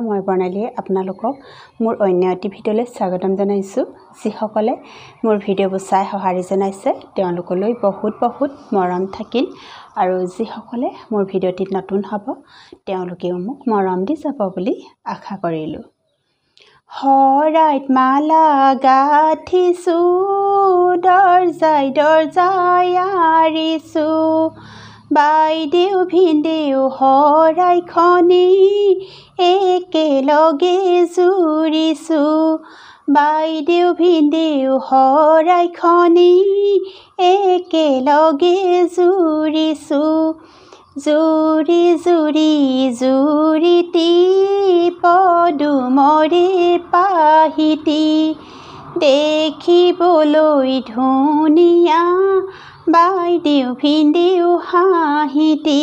পৰা মই বৰ্ণালীয়ে আপোনালোকক মোৰ অন্য এটি ভিডিঅ'লৈ স্বাগতম জনাইছোঁ যিসকলে মোৰ ভিডিঅ'বোৰ চাই সঁহাৰি জনাইছে তেওঁলোকলৈ বহুত বহুত মৰম থাকিল আৰু যিসকলে মোৰ ভিডিঅ'টিত নতুন হ'ব তেওঁলোকেও মোক মৰম দি যাব বুলি আশা কৰিলোঁ শৰাইত মালা গাঁঠিছোঁ দৰজাই দৰজাই আৰিছোঁ বাইদেউ ভিন্দেউ শৰাইখনি একেলগে জুৰিছোঁ বাইদেউ ভিন্দেউ শৰাইখনি একেলগে জুৰিছোঁ জুৰি জুৰি জুৰিটি পদুমৰে পাহিটি দেখি বলই ধনিয়া বাই দিও ভিন্দিও হাঁহিতি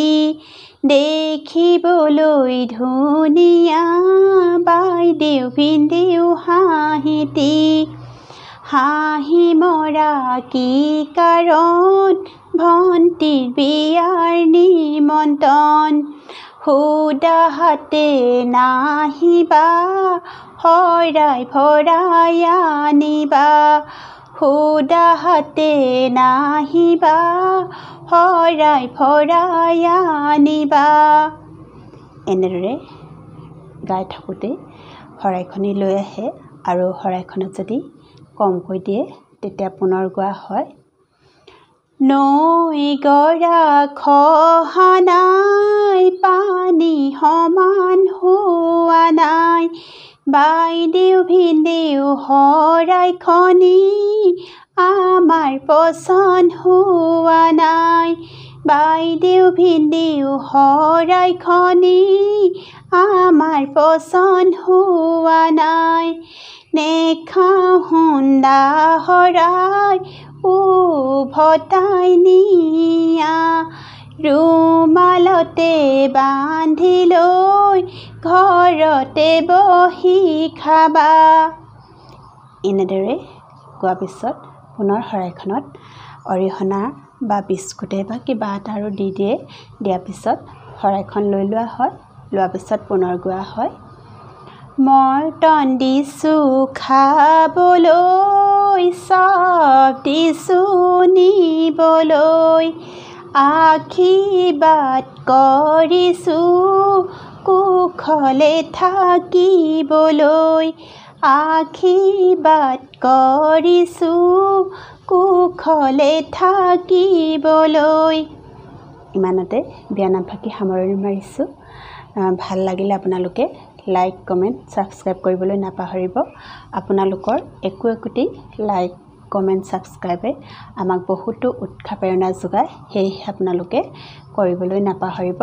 দেখি বলই ধনিয়া বাই দিও ভিন্দিও হাঁহিতি হাঁহি মরা কি কাৰণ ভণ্টিৰ বিয়াৰ নিমন্ত্ৰণ সুদা হাতে নাহিবা শৰাই ভৰাই আনিবা সুদাহাতে নাহিবা শৰাই ভৰাই আনিবা এনেদৰে গাই থাকোঁতে শৰাইখনি লৈ আহে আৰু শৰাইখনত যদি কমকৈ দিয়ে তেতিয়া পুনৰ গোৱা হয় নৈ গৰা খহা পানী সমান হোৱা নাই বাইদেউ ভিনদেউ হৰাই খনি আমাৰ পচন্দ হোৱা নাই বাইদেউ ভিনদেউ হৰাই খনি আমাৰ পচন্দ হোৱা নাই নেখা শুন্দা হৰাই ও ভতাই নিয়া ৰুমালতে বান্ধি লৈ ঘৰতে বহি খাবা এনেদৰে কোৱা পিছত পুনৰ শৰাইখনত অৰিহণা বা বিস্কুটে বা কিবা এটা আৰু দি দিয়ে দিয়াৰ পিছত শৰাইখন লৈ লোৱা হয় লোৱাৰ পিছত পুনৰ গোৱা হয় মই টন খাবলৈ চব দিছো নিবলৈ আশীৰ্বাদ কৰিছোঁ কুশলে থাকিবলৈ আশীৰ্বাদ কৰিছোঁ কুশলে থাকিবলৈ ইমানতে বিয়ানাম ফাঁকি সামৰণি মাৰিছোঁ ভাল লাগিলে আপোনালোকে লাইক কমেণ্ট ছাবস্ক্ৰাইব কৰিবলৈ নাপাহৰিব আপোনালোকৰ একো একোটি লাইক কমেণ্ট ছাবস্ক্ৰাইবে আমাক বহুতো উৎসাহ প্ৰেৰণা যোগায় সেয়েহে আপোনালোকে কৰিবলৈ নাপাহৰিব